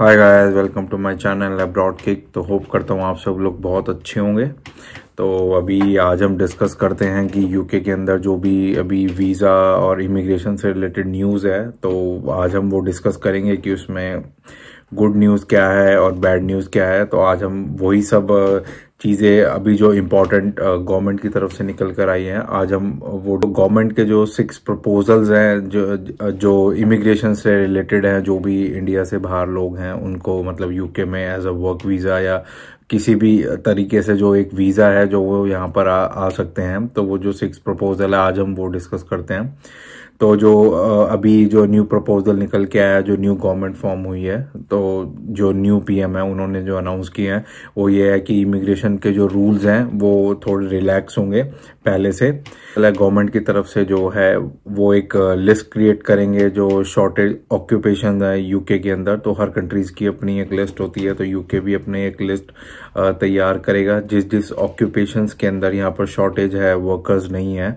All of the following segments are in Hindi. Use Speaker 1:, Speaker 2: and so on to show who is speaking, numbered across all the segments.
Speaker 1: hi guys welcome to my channel abroad kick तो होप करता हूँ आप सब लोग बहुत अच्छे होंगे तो अभी आज हम डिस्कस करते हैं कि यूके के अंदर जो भी अभी वीज़ा और इमिग्रेशन से रिलेटेड न्यूज़ है तो आज हम वो डिस्कस करेंगे कि उसमें गुड न्यूज़ क्या है और बैड न्यूज़ क्या है तो आज हम वही सब चीज़ें अभी जो इम्पोर्टेंट गवर्नमेंट uh, की तरफ से निकल कर आई हैं आज हम uh, वो गवर्नमेंट के जो सिक्स प्रपोजल्स हैं जो uh, जो इमिग्रेशन से रिलेटेड हैं जो भी इंडिया से बाहर लोग हैं उनको मतलब यूके में एज अ वर्क वीज़ा या किसी भी तरीके से जो एक वीज़ा है जो वो यहाँ पर आ, आ सकते हैं तो वो जो सिक्स प्रपोज़ल है आज हम वो डिस्कस करते हैं तो जो अभी जो न्यू प्रपोज़ल निकल के आया जो न्यू गवर्नमेंट फॉर्म हुई है तो जो न्यू पीएम है उन्होंने जो अनाउंस किए हैं वो ये है कि इमिग्रेशन के जो रूल्स हैं वो थोड़े रिलैक्स होंगे पहले से पहले गवर्नमेंट की तरफ से जो है वो एक लिस्ट क्रिएट करेंगे जो शॉर्टेज ऑक्यूपेशन है यूके के अंदर तो हर कंट्रीज़ की अपनी एक लिस्ट होती है तो यूके भी अपने एक लिस्ट तैयार करेगा जिस जिस ऑक्यूपेशंस के अंदर यहाँ पर शॉर्टेज है वर्कर्स नहीं है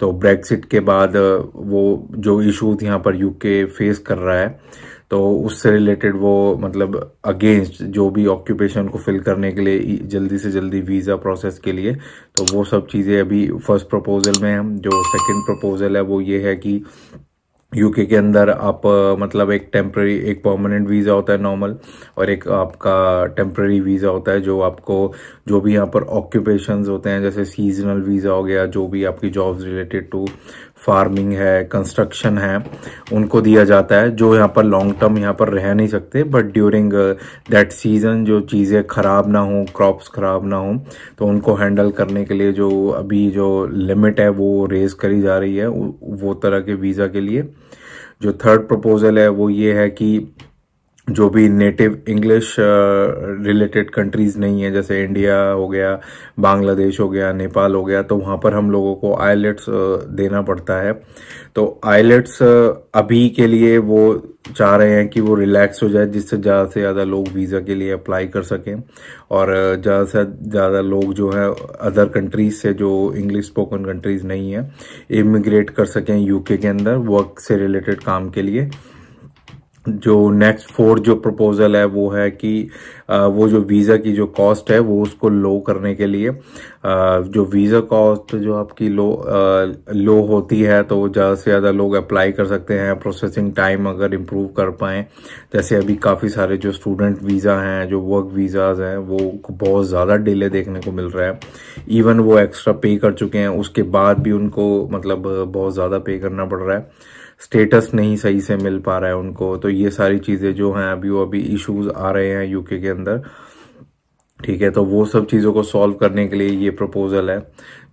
Speaker 1: तो ब्रेक्सिट के बाद वो जो इशूज यहाँ पर यूके फेस कर रहा है तो उससे रिलेटेड वो मतलब अगेंस्ट जो भी ऑक्यूपेशन को फिल करने के लिए जल्दी से जल्दी वीज़ा प्रोसेस के लिए तो वो सब चीज़ें अभी फर्स्ट प्रपोजल में हम जो सेकंड प्रपोजल है वो ये है कि यूके के अंदर आप मतलब एक टेम्प्रेरी एक परमानेंट वीज़ा होता है नॉर्मल और एक आपका टेम्प्ररी वीज़ा होता है जो आपको जो भी यहाँ पर ऑक्यूपेशंस होते हैं जैसे सीजनल वीज़ा हो गया जो भी आपकी जॉब्स रिलेटेड टू फार्मिंग है कंस्ट्रक्शन है उनको दिया जाता है जो यहाँ पर लॉन्ग टर्म यहाँ पर रह नहीं सकते बट ड्यूरिंग दैट सीज़न जो चीज़ें ख़राब ना हों क्रॉप्स ख़राब ना हों तो उनको हैंडल करने के लिए जो अभी जो लिमिट है वो रेज़ करी जा रही है वो तरह के वीज़ा के लिए जो थर्ड प्रपोज़ल है वो ये है कि जो भी नेटिव इंग्लिश रिलेटेड कंट्रीज़ नहीं है जैसे इंडिया हो गया बांग्लादेश हो गया नेपाल हो गया तो वहाँ पर हम लोगों को आईलेट्स uh, देना पड़ता है तो आईलेट्स uh, अभी के लिए वो चाह रहे हैं कि वो रिलैक्स हो जाए जिससे ज़्यादा से ज़्यादा लोग वीज़ा के लिए अप्लाई कर सकें और uh, ज़्यादा से ज़्यादा लोग जो है अदर कंट्रीज़ से जो इंग्लिश स्पोकन कंट्रीज़ नहीं है इमिग्रेट कर सकें यूके के अंदर वर्क से रिलेटेड काम के लिए जो नेक्स्ट फोर जो प्रपोजल है वो है कि वो जो वीज़ा की जो कॉस्ट है वो उसको लो करने के लिए जो वीज़ा कॉस्ट जो आपकी लो लो होती है तो ज़्यादा से ज़्यादा लोग अप्लाई कर सकते हैं प्रोसेसिंग टाइम अगर इम्प्रूव कर पाएँ जैसे अभी काफ़ी सारे जो स्टूडेंट वीज़ा हैं जो वर्क वीज़ाज हैं वो बहुत ज़्यादा डिले देखने को मिल रहा है इवन वो एक्स्ट्रा पे कर चुके हैं उसके बाद भी उनको मतलब बहुत ज़्यादा पे करना पड़ रहा है स्टेटस नहीं सही से मिल पा रहा है उनको तो ये सारी चीज़ें जो हैं अभी वो अभी इश्यूज आ रहे हैं यूके के अंदर ठीक है तो वो सब चीज़ों को सॉल्व करने के लिए ये प्रपोजल है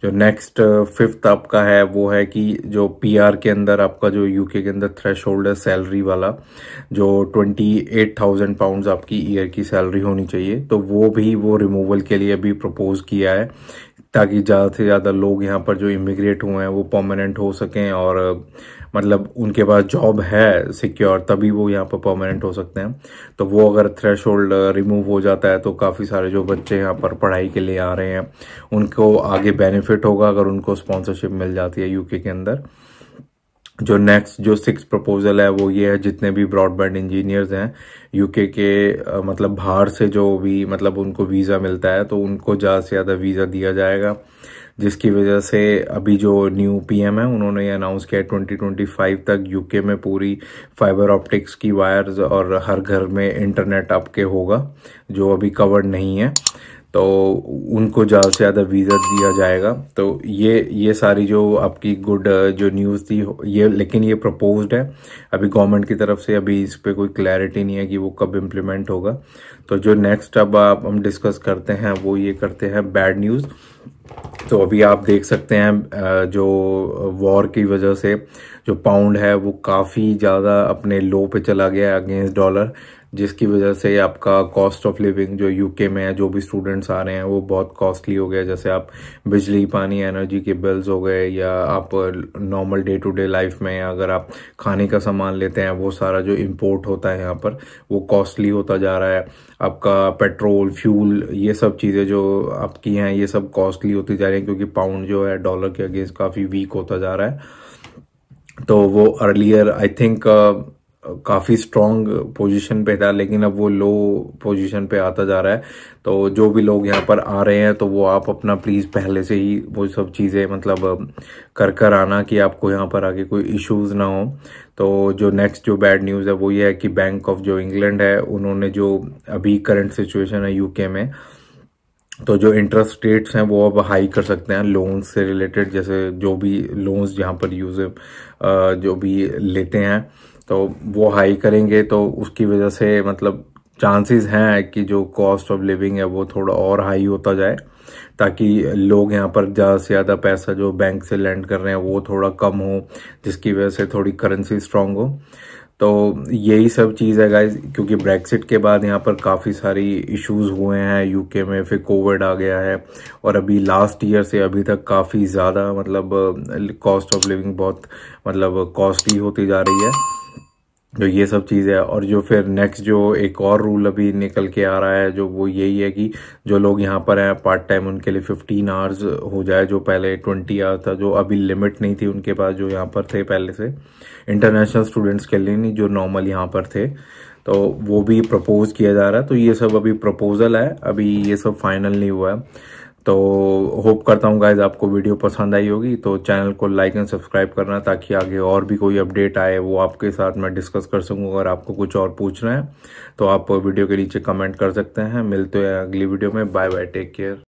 Speaker 1: जो नेक्स्ट फिफ्थ uh, आपका है वो है कि जो पीआर के अंदर आपका जो यूके के अंदर थ्रेश होल्डर सैलरी वाला जो ट्वेंटी एट थाउजेंड पाउंड आपकी ईयर की सैलरी होनी चाहिए तो वो भी वो रिमूवल के लिए भी प्रपोज किया है ताकि ज़्यादा से ज़्यादा लोग यहाँ पर जो इमिग्रेट हुए हैं वो परमानेंट हो सकें और मतलब उनके पास जॉब है सिक्योर तभी वो यहाँ पर परमानेंट हो सकते हैं तो वो अगर थ्रेश रिमूव uh, हो जाता है तो काफ़ी सारे जो बच्चे यहाँ पर पढ़ाई के लिए आ रहे हैं उनको आगे बेनिफिट होगा अगर उनको स्पॉन्सरशिप मिल जाती है यूके के अंदर जो नेक्स्ट जो सिक्स प्रपोजल है वो ये है जितने भी ब्रॉडबैंड इंजीनियर्स हैं यूके के uh, मतलब बाहर से जो भी मतलब उनको वीज़ा मिलता है तो उनको ज़्यादा से ज़्यादा वीज़ा दिया जाएगा जिसकी वजह से अभी जो न्यू पीएम है उन्होंने अनाउंस किया ट्वेंटी ट्वेंटी फाइव तक यूके में पूरी फाइबर ऑप्टिक्स की वायर्स और हर घर में इंटरनेट आपके होगा जो अभी कवर्ड नहीं है तो उनको ज़्यादा से ज़्यादा वीज़ा दिया जाएगा तो ये ये सारी जो आपकी गुड जो न्यूज़ थी ये लेकिन ये प्रपोज्ड है अभी गवर्नमेंट की तरफ से अभी इस पर कोई क्लैरिटी नहीं है कि वो कब इम्प्लीमेंट होगा तो जो नेक्स्ट अब आप हम डिस्कस करते हैं वो ये करते हैं बैड न्यूज़ तो अभी आप देख सकते हैं जो वॉर की वजह से जो पाउंड है वो काफ़ी ज़्यादा अपने लो पे चला गया अगेंस्ट डॉलर जिसकी वजह से आपका कॉस्ट ऑफ लिविंग जो यूके में है जो भी स्टूडेंट्स आ रहे हैं वो बहुत कॉस्टली हो गया जैसे आप बिजली पानी एनर्जी के बिल्स हो गए या आप normal day to day life में अगर आप खाने का सामान लेते हैं वो सारा जो इम्पोर्ट होता है यहाँ पर वो कॉस्टली होता जा रहा है आपका पेट्रोल फ्यूल ये सब चीज़ें जो आपकी हैं ये सब कॉस्टली होती जा रही हैं क्योंकि पाउंड जो है डॉलर के अगेंस्ट काफ़ी वीक होता जा रहा है तो वो अर्लियर आई थिंक काफ़ी स्ट्रॉन्ग पोजीशन पे था लेकिन अब वो लो पोजीशन पे आता जा रहा है तो जो भी लोग यहाँ पर आ रहे हैं तो वो आप अपना प्लीज़ पहले से ही वो सब चीज़ें मतलब कर कर आना कि आपको यहाँ पर आगे कोई इश्यूज ना हो तो जो नेक्स्ट जो बैड न्यूज़ है वो ये है कि बैंक ऑफ जो इंग्लैंड है उन्होंने जो अभी करंट सिचुएशन है यूके में तो जो इंटरेस्ट रेट्स हैं वो अब हाई कर सकते हैं लोन्स से रिलेटेड जैसे जो भी लोन्स यहाँ पर यूज जो भी लेते हैं तो वो हाई करेंगे तो उसकी वजह से मतलब चांसेस हैं कि जो कॉस्ट ऑफ लिविंग है वो थोड़ा और हाई होता जाए ताकि लोग यहाँ पर ज़्यादा से ज़्यादा पैसा जो बैंक से लैंड कर रहे हैं वो थोड़ा कम हो जिसकी वजह से थोड़ी करेंसी स्ट्रांग हो तो यही सब चीज़ है गाइज क्योंकि ब्रेक्सिट के बाद यहाँ पर काफ़ी सारी इश्यूज हुए हैं यूके में फिर कोविड आ गया है और अभी लास्ट ईयर से अभी तक काफ़ी ज़्यादा मतलब कॉस्ट ऑफ लिविंग बहुत मतलब कॉस्टली होती जा रही है तो ये सब चीज़ है और जो फिर नेक्स्ट जो एक और रूल अभी निकल के आ रहा है जो वो यही है कि जो लोग यहाँ पर हैं पार्ट टाइम उनके लिए 15 आवर्स हो जाए जो पहले 20 आवर्स था जो अभी लिमिट नहीं थी उनके पास जो यहाँ पर थे पहले से इंटरनेशनल स्टूडेंट्स के लिए नहीं जो नॉर्मल यहाँ पर थे तो वो भी प्रपोज़ किया जा रहा है तो ये सब अभी प्रपोज़ल है अभी ये सब फाइनल नहीं हुआ है तो होप करता हूँ गाइज आपको वीडियो पसंद आई होगी तो चैनल को लाइक एंड सब्सक्राइब करना ताकि आगे और भी कोई अपडेट आए वो आपके साथ मैं डिस्कस कर सकूँ अगर आपको कुछ और पूछना है तो आप वीडियो के नीचे कमेंट कर सकते हैं मिलते हैं अगली वीडियो में बाय बाय टेक केयर